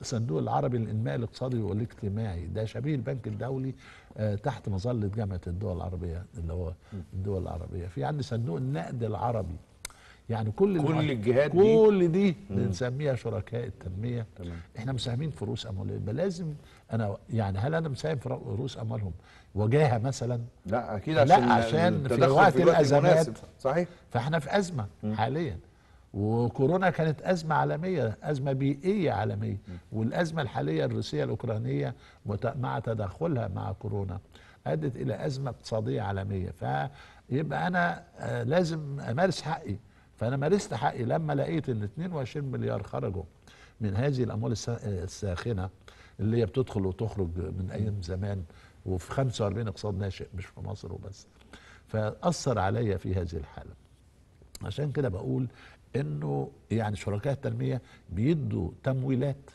الصندوق العربي للانماء الاقتصادي والاجتماعي ده شبيه البنك الدولي آه، تحت مظله جامعه الدول العربيه اللي هو الدول العربيه في عندي صندوق النقد العربي يعني كل كل الجهات دي كل دي, بنسميها شركاء التنميه تمام. احنا مساهمين في رؤوس اموال يبقى لازم انا يعني هل انا مساهم في رؤوس اموالهم وجاهه مثلا لا اكيد عشان لا عشان في وقت الازمات صحيح فاحنا في ازمه مم. حاليا وكورونا كانت أزمة عالمية أزمة بيئية عالمية والأزمة الحالية الروسية الأوكرانية مع تدخلها مع كورونا أدت إلى أزمة اقتصادية عالمية فيبقى أنا آه، لازم أمارس حقي فانا مارست حقي لما لقيت ان 22 مليار خرجوا من هذه الاموال الساخنه اللي هي بتدخل وتخرج من ايام زمان وفي 45 اقتصاد ناشئ مش في مصر وبس فاثر عليا في هذه الحاله عشان كده بقول انه يعني شركاء التنميه بيدوا تمويلات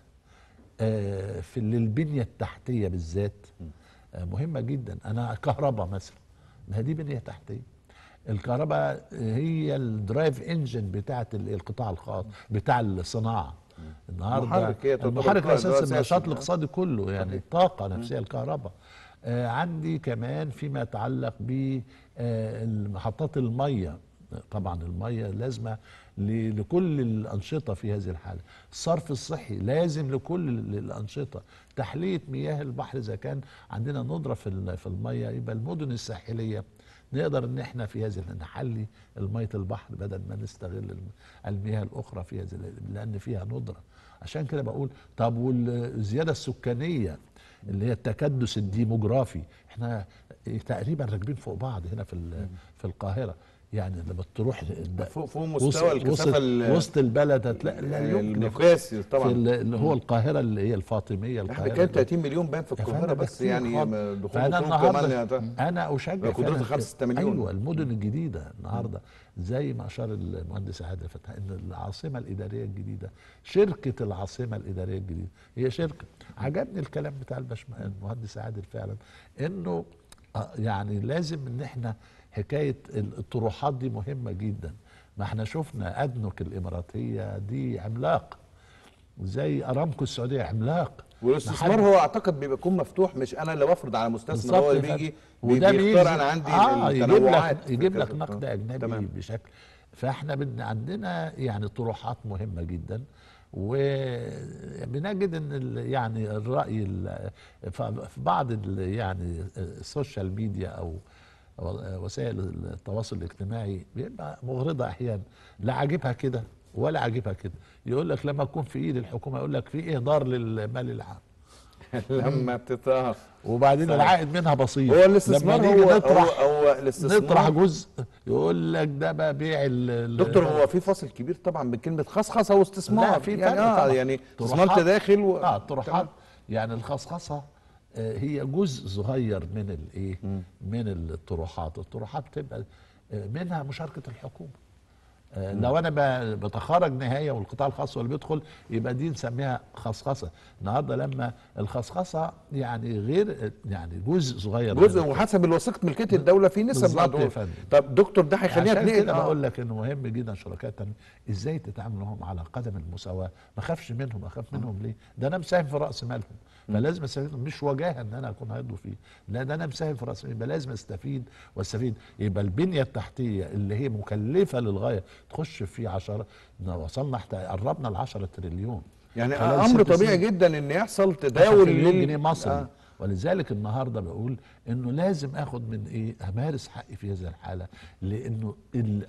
آه، في للبنيه التحتيه بالذات آه، مهمه جدا انا كهرباء مثلا ما هي دي بنيه تحتيه الكهرباء هي الدرايف انجن بتاعه القطاع الخاص بتاع الصناعه النهارده المحرك الاساسي النشاط الاقتصادي كله يعني الطاقه نفسها الكهرباء آه عندي كمان فيما يتعلق بمحطات آه الميه طبعا الميه لازمه لكل الانشطه في هذه الحاله الصرف الصحي لازم لكل الانشطه تحليه مياه البحر اذا كان عندنا ندره في الميه يبقى المدن الساحليه نقدر ان احنا في هذه نحلي الميه البحر بدل ما نستغل المياه الاخرى في هذه لان فيها ندره عشان كده بقول طب والزياده السكانيه اللي هي التكدس الديموغرافي احنا تقريبا راكبين فوق بعض هنا في في القاهره يعني لما تروح فوق مستوى الكثافه وسط, وسط البلد هتلاقي لا يمكن المقاسي طبعا اللي هو القاهره اللي هي الفاطميه القاهره احنا كان 30 مليون باين في القاهره بس يعني دخول انا النهارده يعني انا اشجع قدرتها 5 مليون ايوه المدن الجديده النهارده زي ما اشار المهندس عادل فتح ان العاصمه الاداريه الجديده شركه العاصمه الاداريه الجديده هي شركه عجبني الكلام بتاع المهندس عادل فعلا انه آه، يعني لازم ان احنا حكايه الطروحات دي مهمه جدا ما احنا شفنا ادنك الاماراتيه دي عملاق زي ارامكو السعوديه عملاق والاستثمار هو اعتقد بيكون مفتوح مش انا اللي بفرض على مستثمر هو اللي بيجي وده بيختار انا عندي آه يجيب لك يجيب لك نقد اجنبي تمام. بشكل فاحنا بدنا عندنا يعني طروحات مهمه جدا وبنجد ان يعني الراي في بعض يعني السوشيال ميديا او وسائل التواصل الاجتماعي بيبقى مغرضه احيانا لا عاجبها كده ولا عاجبها كده يقول لك لما تكون في ايد الحكومه يقول لك في اهدار للمال العام لما بتتقهر وبعدين العائد منها بسيط هو الاستثمار هو نطرح هو الاستثمار نطرح جزء يقول لك ده بقى بيع دكتور هو في فاصل كبير طبعا بين كلمه خصخصه واستثمار في يعني اه يعني استثمار تداخل و... اه طرحات يعني الخصخصه آه، هي جزء صغير من الايه من الطروحات الطروحات بتبقى آه، منها مشاركه الحكومه آه، لو انا بتخرج نهايه والقطاع الخاص هو اللي بيدخل يبقى دي نسميها خصخصه النهارده لما الخصخصه يعني غير يعني جزء صغير جزء وحسب الوثيقه ملكيه الدوله في نسب معدوده طب دكتور ده هيخلينا يعني كده بقول لك انه مهم جدا شركاء التنميه ازاي تتعامل معاهم على قدم المساواه ما اخافش منهم اخاف منهم ليه ده انا مساهم في راس مالهم فلازم استفيد مش وجاهه ان انا اكون عضو فيه لان انا مساهم في راس يبقى لازم استفيد واستفيد يبقى البنيه التحتيه اللي هي مكلفه للغايه تخش في 10 وصلنا حتى قربنا ل 10 تريليون يعني امر طبيعي جدا ان يحصل تداول لل... جنيه مصري آه. ولذلك النهارده بقول انه لازم اخد من ايه امارس حقي في هذه الحاله لانه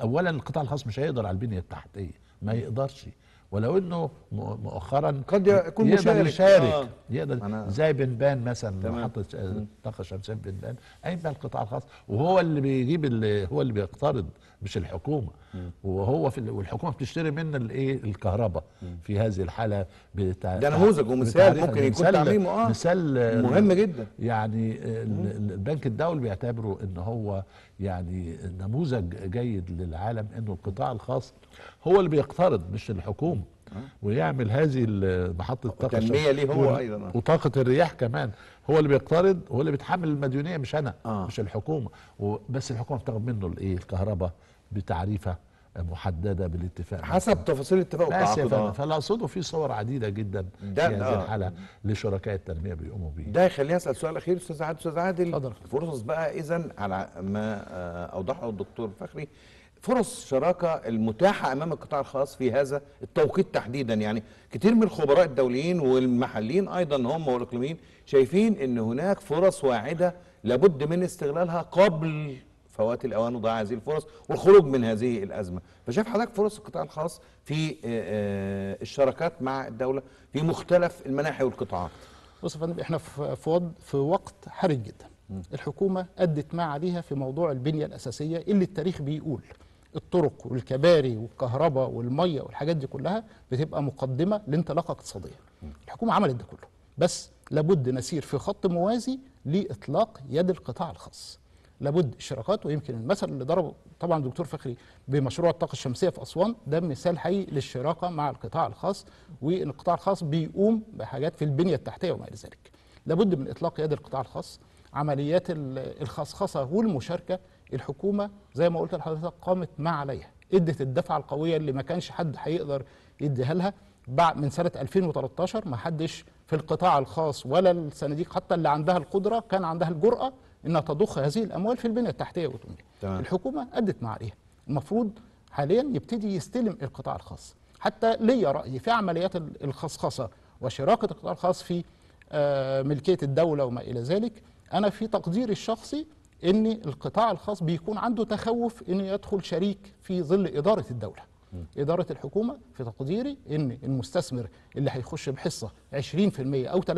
اولا القطاع الخاص مش هيقدر على البنيه التحتيه ما يقدرش ولو انه مؤخرا قد يكون يقدر يشارك آه. يقدر زي بنبان مثلا محطه الطاقه الشمسيه بنبان اين بقى القطاع الخاص وهو اللي بيجيب اللي هو اللي بيقترض مش الحكومه مم. وهو في والحكومه بتشتري منه الايه الكهرباء في هذه الحاله بتاع ده نموذج ومثال ممكن يكون تعميمه اه مثال مهم جدا يعني البنك الدولي بيعتبره ان هو يعني نموذج جيد للعالم انه القطاع الخاص هو اللي بيقترض مش الحكومه أه؟ ويعمل هذه محطه الطاقه تنميه ليه هو ايضا وطاقه الرياح كمان هو اللي بيقترض هو اللي بيتحمل المديونيه مش انا آه. مش الحكومه بس الحكومه بتاخد منه الايه الكهرباء بتعريفه محدده بالاتفاق حسب تفاصيل الاتفاق والتعاقد أه. فاللي اقصده في صور عديده جدا ده في هذه آه. الحاله لشركاء التنميه بيقوموا بيه ده يخليني اسال سؤال اخير استاذ عادل استاذ عادل فرصص بقى اذا على ما أه، اوضحه الدكتور فخري فرص الشراكه المتاحه امام القطاع الخاص في هذا التوقيت تحديدا يعني كتير من الخبراء الدوليين والمحليين ايضا هم والاقليميين شايفين ان هناك فرص واعده لابد من استغلالها قبل فوات الاوان وضياع هذه الفرص والخروج من هذه الازمه فشايف حضرتك فرص القطاع الخاص في آه، آه، الشراكات مع الدوله في مختلف المناحي والقطاعات بص يا فندم احنا في في وقت حرج جدا الحكومه ادت ما عليها في موضوع البنيه الاساسيه اللي التاريخ بيقول الطرق والكباري والكهرباء والميه والحاجات دي كلها بتبقى مقدمه لانطلاقه اقتصاديه. الحكومه عملت ده كله بس لابد نسير في خط موازي لاطلاق يد القطاع الخاص. لابد الشراكات ويمكن المثل اللي ضربه طبعا دكتور فخري بمشروع الطاقه الشمسيه في اسوان ده مثال حقيقي للشراكه مع القطاع الخاص وان القطاع الخاص بيقوم بحاجات في البنيه التحتيه وما الى ذلك. لابد من اطلاق يد القطاع الخاص عمليات الخصخصه والمشاركه الحكومه زي ما قلت لحضرتك قامت ما عليها ادت الدفعه القويه اللي ما كانش حد هيقدر يديها لها بعد من سنه 2013 ما حدش في القطاع الخاص ولا الصناديق حتى اللي عندها القدره كان عندها الجراه انها تضخ هذه الاموال في البنيه التحتيه والتنميه الحكومه ادت ما عليها المفروض حاليا يبتدي يستلم القطاع الخاص حتى لي رايي في عمليات الخصخصه وشراكه القطاع الخاص في آه، ملكيه الدوله وما الى ذلك انا في تقديري الشخصي ان القطاع الخاص بيكون عنده تخوف انه يدخل شريك في ظل اداره الدوله إدارة الحكومة في تقديري إن المستثمر اللي هيخش بحصة 20% أو 30%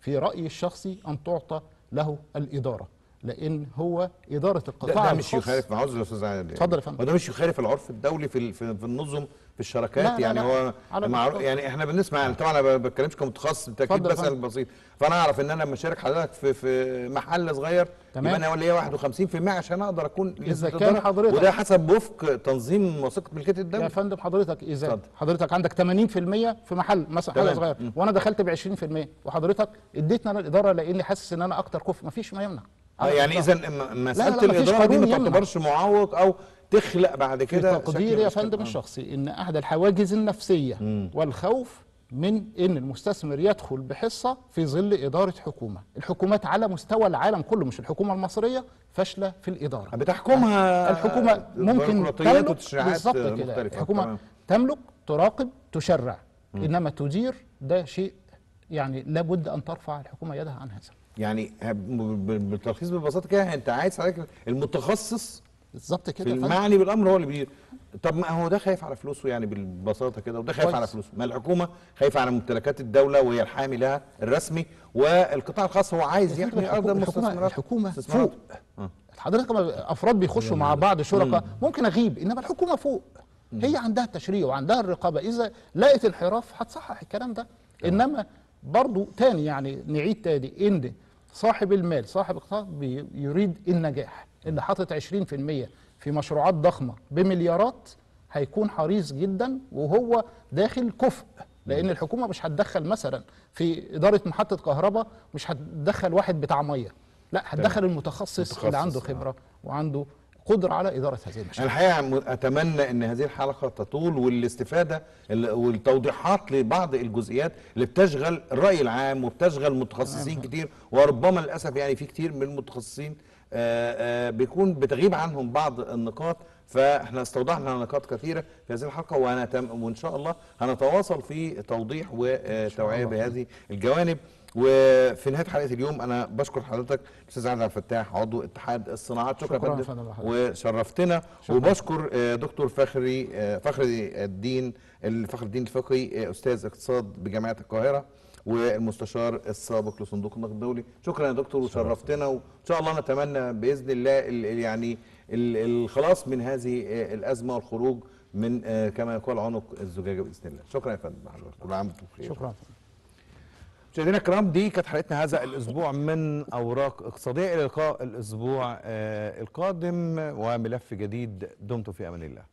في رأيي الشخصي أن تعطى له الإدارة لان هو اداره القطاع ده, ده مش يخالف معاذ يا استاذ علي اتفضل يا فندم وده مش يخالف العرف الدولي في في النظم في الشراكات لا يعني لا هو معروف يعني احنا بنسمع يعني طبعا انا ما بتكلمش كمتخصص بالتاكيد بسال بسيط فانا اعرف ان انا لما اشارك حضرتك في في محل صغير تمام يبقى انا ليا 51% عشان اقدر اكون اذا كان حضرتك وده حسب وفق تنظيم وثيقه ملكيه الدوله يا فندم حضرتك اذا حضرتك عندك 80% في محل مثلا حاجه صغير وانا دخلت ب 20% وحضرتك اديتني انا الاداره لاني حاسس ان انا اكتر كفء مفيش ما يمنع آه، آه، يعني اذا مساله الاداره دي ما تعتبرش معوق او تخلق بعد كده تقدير يا فندم آه. الشخصي ان احد الحواجز النفسيه مم. والخوف من ان المستثمر يدخل بحصه في ظل اداره حكومه، الحكومات على مستوى العالم كله مش الحكومه المصريه فاشله في الاداره. بتحكمها الحكومه ممكن تملك بالظبط كده الحكومه طبعا. تملك تراقب تشرع مم. انما تدير ده شيء يعني لابد ان ترفع الحكومه يدها عن هذا. يعني بالتلخيص ببساطه كده انت عايز حضرتك المتخصص بالظبط كده المعني بالامر هو اللي بيدير طب ما هو ده خايف على فلوسه يعني بالبساطه كده وده خايف على فلوسه ما الحكومه خايفه على ممتلكات الدوله وهي الحامي لها الرسمي والقطاع الخاص هو عايز يحمي ارض المستثمرات الحكومه فوق حضرتك افراد بيخشوا مع بعض شركاء ممكن اغيب انما الحكومه فوق هي عندها التشريع وعندها الرقابه اذا لقت انحراف هتصحح الكلام ده انما برضو تاني يعني نعيد تاني ان صاحب المال صاحب اقتصاد يريد النجاح اللي حاطط 20% في مشروعات ضخمه بمليارات هيكون حريص جدا وهو داخل كفء لان الحكومه مش هتدخل مثلا في اداره محطه كهرباء مش هتدخل واحد بتاع ميه لا هتدخل المتخصص, المتخصص اللي عنده خبره آه. وعنده قدره على اداره هذه المشاكل. الحقيقه اتمنى ان هذه الحلقه تطول والاستفاده والتوضيحات لبعض الجزئيات اللي بتشغل الراي العام وبتشغل متخصصين نعم. كتير وربما للاسف يعني في كتير من المتخصصين آآ آه، آآ آه، بيكون بتغيب عنهم بعض النقاط فاحنا استوضحنا نقاط كثيره في هذه الحلقه وهنتم وان شاء الله هنتواصل في توضيح وتوعيه بهذه الجوانب وفي نهايه حلقه اليوم انا بشكر حضرتك استاذ عادل الفتاح عضو اتحاد الصناعات شكرا, شكرا فندم وشرفتنا شكرا. وبشكر آه، دكتور فخري آه، فخر الدين فخر الدين الفقي آه، استاذ اقتصاد بجامعه القاهره والمستشار السابق لصندوق النقد الدولي شكرا يا دكتور وشرفتنا وان شاء الله نتمنى باذن الله يعني الخلاص من هذه الازمه والخروج من كما يقال عنق الزجاجه باذن الله شكرا يا فندم كل عام وانتم بخير شكرا مشاهدينا الكرام دي كانت حلقتنا هذا الاسبوع من اوراق اقتصاديه الى لقاء الاسبوع آه، القادم وملف جديد دمتم في امان الله